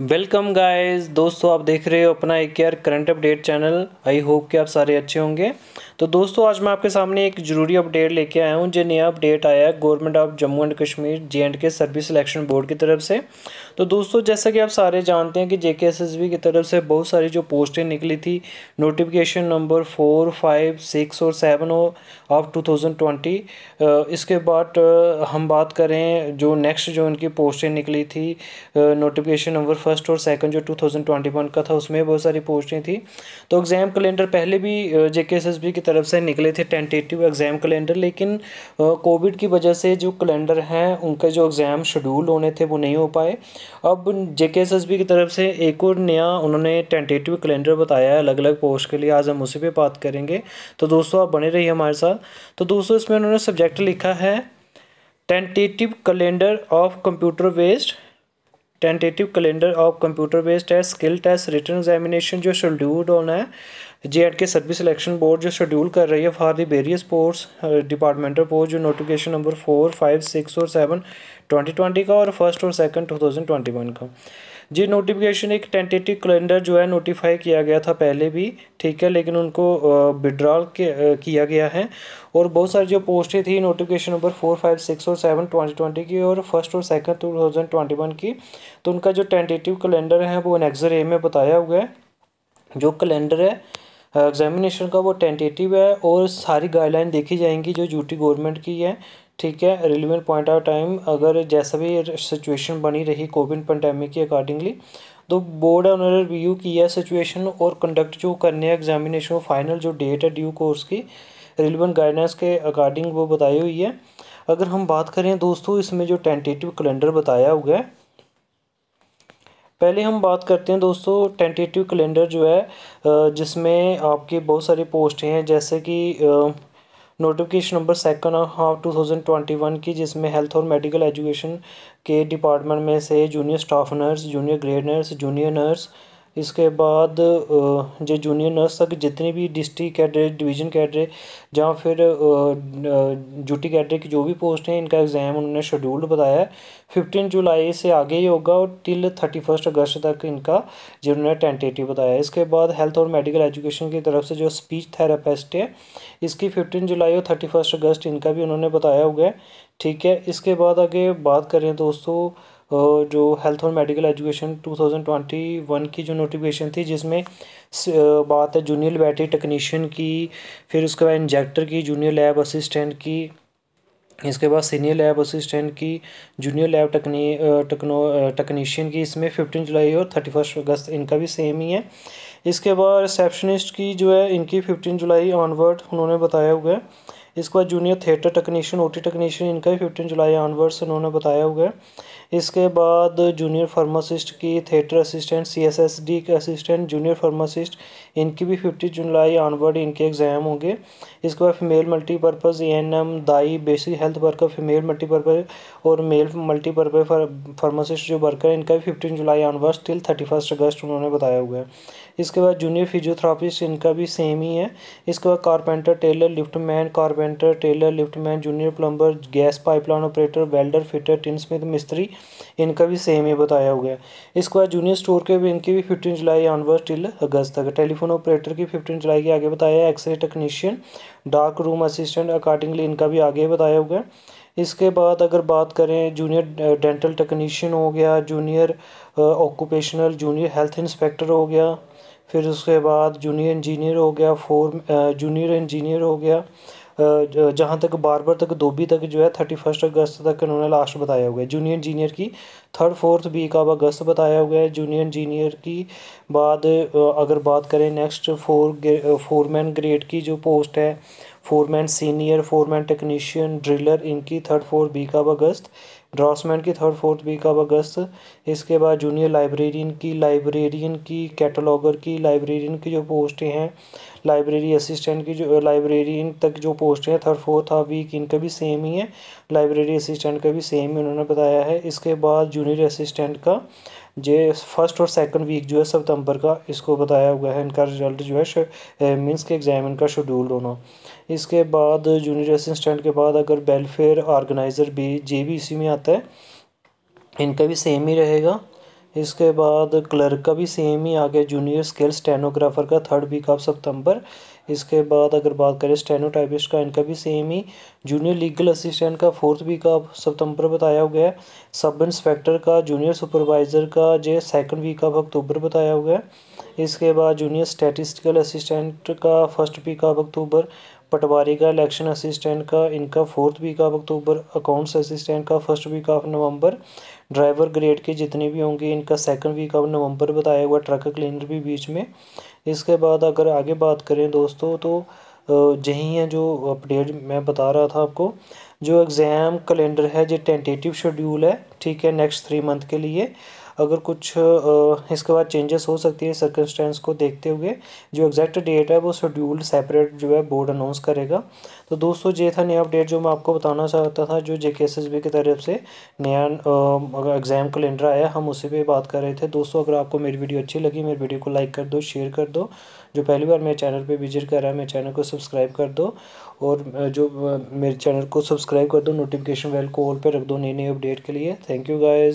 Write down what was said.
welcome guys दोस्तों आप देख रहे हो अपना एक यार current update channel I hope कि आप सारे अच्छे होंगे तो दोस्तों आज मैं आपके सामने एक ज़रूरी अपडेट लेके आया हूँ जो नया अपडेट आया है government of Jammu and Kashmir J and K service selection board की तरफ से तो दोस्तों जैसा कि आप सारे जानते हैं कि जे के एस एस बी की तरफ से बहुत सारी जो पोस्टें निकली थी notification number four five six और seven of two thousand twenty इसके बाद हम बात करें जो नेक्स्ट जो इनकी पोस्टें निकली थी नोटिफिकेशन नंबर फर्स्ट और सेकेंड जो टू थाउजेंड ट्वेंटी वन का था उसमें बहुत सारी पोस्टें थी तो एग्ज़ाम कैलेंडर पहले भी जे एस एस बी की तरफ तरफ से निकले थे टेंटेटिव एग्ज़ाम कैलेंडर लेकिन कोविड की वजह से जो कैलेंडर हैं उनके जो एग्ज़ाम शेड्यूल होने थे वो नहीं हो पाए अब जे के की तरफ से एक और नया उन्होंने टेंटेटिव कैलेंडर बताया है अलग अलग पोस्ट के लिए आज हम उसी पर बात करेंगे तो दोस्तों आप बने रहिए हमारे साथ तो दोस्तों इसमें उन्होंने सब्जेक्ट लिखा है tentative calendar of computer based tentative calendar of computer based test skill test return examination जो शेड्यूल्ड होना है J and K service selection board जो शेड्यूल कर रही है for the various post departmental post जो notification number four five six और seven twenty twenty का और फर्स्ट और second two thousand twenty one का जी नोटिफिकेशन एक टेंटेटिव कैलेंडर जो है नोटिफाई किया गया था पहले भी ठीक है लेकिन उनको विड्रॉल uh, uh, किया गया है और बहुत सारी जो पोस्टें थी notification number four five six और सेवन ट्वेंटी ट्वेंटी की और फर्स्ट और second two thousand twenty one की तो उनका जो टेंटेटिव कैलेंडर है वो नेक्स्ट रे में बताया हुआ है जो कैलेंडर है एग्जामिनेशन का वो टेंटेटिव है और सारी गाइडलाइन देखी जाएंगी जो यूटी गवर्नमेंट की है ठीक है रिलीवेंट पॉइंट ऑफ टाइम अगर जैसा भी सिचुएशन बनी रही कोविड पेंडेमिक के अकॉर्डिंगली तो बोर्ड ने उन्होंने रिव्यू किया सिचुएशन और कंडक्ट जो करने है एग्जामिनेशन फाइनल जो डेट है ड्यू कोर्स की रिलीवेंट गाइडेंस के अकॉर्डिंग वो बताई हुई है अगर हम बात करें दोस्तों इसमें जो टेंटेटिव कैलेंडर बताया हुआ है पहले हम बात करते हैं दोस्तों टेंटेटिव कैलेंडर जो है जिसमें आपके बहुत सारी पोस्ट हैं जैसे कि notification number second half two thousand twenty one की जिसमें हेल्थ और मेडिकल एजुकेशन के डिपार्टमेंट में से junior staff nurse junior grade nurse junior nurse इसके बाद जो जूनियर नर्स तक जितनी भी डिस्ट्रिक्ट कैडरे डिवीज़न कैडरे या फिर ड्यूटी कैडरे की जो भी पोस्ट हैं इनका एग्ज़ाम उन्होंने शेड्यूल्ड बताया है फिफ्टीन जुलाई से आगे ही होगा और टिल थर्टी फर्स्ट अगस्त तक इनका जो उन्होंने टेंटेटिव बताया इसके बाद हेल्थ और मेडिकल एजुकेशन की तरफ से जो स्पीच थेरापिस्ट है इसकी फिफ्टीन जुलाई और थर्टी फर्स्ट अगस्त इनका भी उन्होंने बताया हुआ है ठीक है इसके बाद आगे बात करें दोस्तों जो हेल्थ और मेडिकल एजुकेशन 2021 की जो नोटिफिकेशन थी जिसमें बात है जूनियर बैटरी टेक्नीशियन की फिर उसके बाद इंजेक्टर की जूनियर लैब असिस्टेंट की इसके बाद सीनियर लैब असिस्टेंट की जूनियर लैब टेक्नी टेक्नो टेक्नीशियन की इसमें फिफ्टीन जुलाई और थर्टी फर्स्ट अगस्त इनका भी सेम ही है इसके बाद रिसेप्शनिस्ट की जो है इनकी फिफ्टीन जुलाई ऑनवर्ड उन्होंने बताया हुआ है इसके बाद junior theatre technician O T technician इनका भी फिफ्टीन जुलाई ऑनवर्ड्स उन्होंने बताया हुआ है इसके बाद जूनियर फार्मासिस्ट की theatre assistant C S S D के असिस्टेंट जूनियर फार्मासिस्ट इनकी भी फिफ्टी जुलाई ऑनवर्ड इनके एग्ज़ाम होंगे इसके बाद female multipurpose E N M दाई basic health worker female multipurpose और मेल मल्टीपर्पज़ फार्मासिस्ट जो वर्कर इनका भी fifteen July onwards till thirty first August उन्होंने बताया हुआ है इसके बाद जूनियर फिजियोथेरापिस्ट इनका भी सेम ही है इसके बाद carpenter tailor liftman carpenter carpenter tailor liftman junior plumber gas pipeline operator welder fitter tin smith मिस्त्री इनका भी सेम ही बताया हुआ है इसके बाद जूनियर स्टोर के भी इनके भी फिफ्टीन जुलाई ऑनवर्स टिल अगस्त तक टेलीफोन ऑपरेटर की फिफ्टीन जुलाई के आगे बताया X ray technician dark room assistant accordingly इनका भी आगे बताया हुआ है इसके बाद अगर बात करें जूनियर डेंटल टेक्नीशियन हो गया junior occupational junior health inspector हो गया फिर उसके बाद जूनियर इंजीनियर हो गया फोर जूनियर इंजीनियर हो गया जहाँ तक बारबर तक धोबी तक जो है थर्टी फर्स्ट अगस्त तक इन्होंने लास्ट बताया हुआ है जूनियर जीनियर की third fourth week of August बताया हुआ है जूनियर जीनियर की बाद अगर बात करें नेक्स्ट फोर फोरमैन ग्रेड की जो पोस्ट है foreman senior foreman technician driller इनकी third fourth week of August draughtsman की third fourth week of August इसके बाद जूनियर लाइब्रेरियन की लाइब्रेरियन की कैटलॉगर की लाइब्रेरियन की जो पोस्टें हैं लाइब्रेरी असिस्टेंट की जो लाइब्रेरियन तक जो पोस्टें हैं थर्ड फोर्थ ऑफ वीक इनका भी सेम ही है लाइब्रेरी असिस्टेंट का भी सेम ही उन्होंने बताया है इसके बाद जूनियर असिस्टेंट का जे फर्स्ट और सेकंड वीक जो है सितंबर का इसको बताया हुआ है इनका रिजल्ट जो है मीन्स के एग्ज़ाम इनका शेड्यूल होना इसके बाद जूनियर असिस्टेंट के बाद अगर वेलफेयर ऑर्गेनाइज़र भी जे में आता है इनका भी सेम ही रहेगा इसके बाद क्लर्क का भी सेम ही आ गया जूनियर स्केल स्टेनोग्राफर का थर्ड वीक ऑफ सितंबर इसके बाद अगर बात करें स्टेनोटाइपिस्ट का इनका भी सेम ही जूनियर लीगल असिस्टेंट का फोर्थ वीक ऑफ सितंबर बताया हुआ है सब इंस्पेक्टर का जूनियर सुपरवाइज़र का जो सेकंड वीक ऑफ अक्टूबर बताया हुआ है इसके बाद जूनियर स्टैटिस्टिकल असिस्टेंट का फर्स्ट वीक ऑफ अक्टूबर पटवारी का इलेक्शन असिस्टेंट का इनका फोर्थ वीक ऑफ अक्टूबर अकाउंट्स असिस्टेंट का फर्स्ट वीक ऑफ नवंबर ड्राइवर ग्रेड के जितने भी होंगे इनका सेकंड वीक ऑफ नवंबर बताया हुआ ट्रक क्लीनर भी बीच में इसके बाद अगर आगे बात करें दोस्तों तो यही है जो अपडेट मैं बता रहा था आपको जो एग्ज़ाम कैलेंडर है जो टेंटेटिव शेड्यूल है ठीक है नेक्स्ट थ्री मंथ के लिए अगर कुछ इसके बाद चेंजेस हो सकती है सर्कमस्टेंस को देखते हुए जो एग्जैक्ट डेट है वो शेड्यूल्ड सेपरेट जो है बोर्ड अनाउंस करेगा तो दोस्तों ये था नया अपडेट जो मैं आपको बताना चाहता था जो जे के एस एस बी की तरफ से नया एग्ज़ाम कैलेंडर आया हम उसी पर बात कर रहे थे दोस्तों अगर आपको मेरी वीडियो अच्छी लगी मेरी वीडियो को लाइक कर दो शेयर कर दो जो पहली बार मेरे चैनल पर विजिट कर रहा है मेरे चैनल को सब्सक्राइब कर दो और जो मेरे चैनल को सब्सक्राइब कर दो नोटिफिकेशन बेल को ऑल पे रख दो नई नई अपडेट के लिए थैंक यू गाइस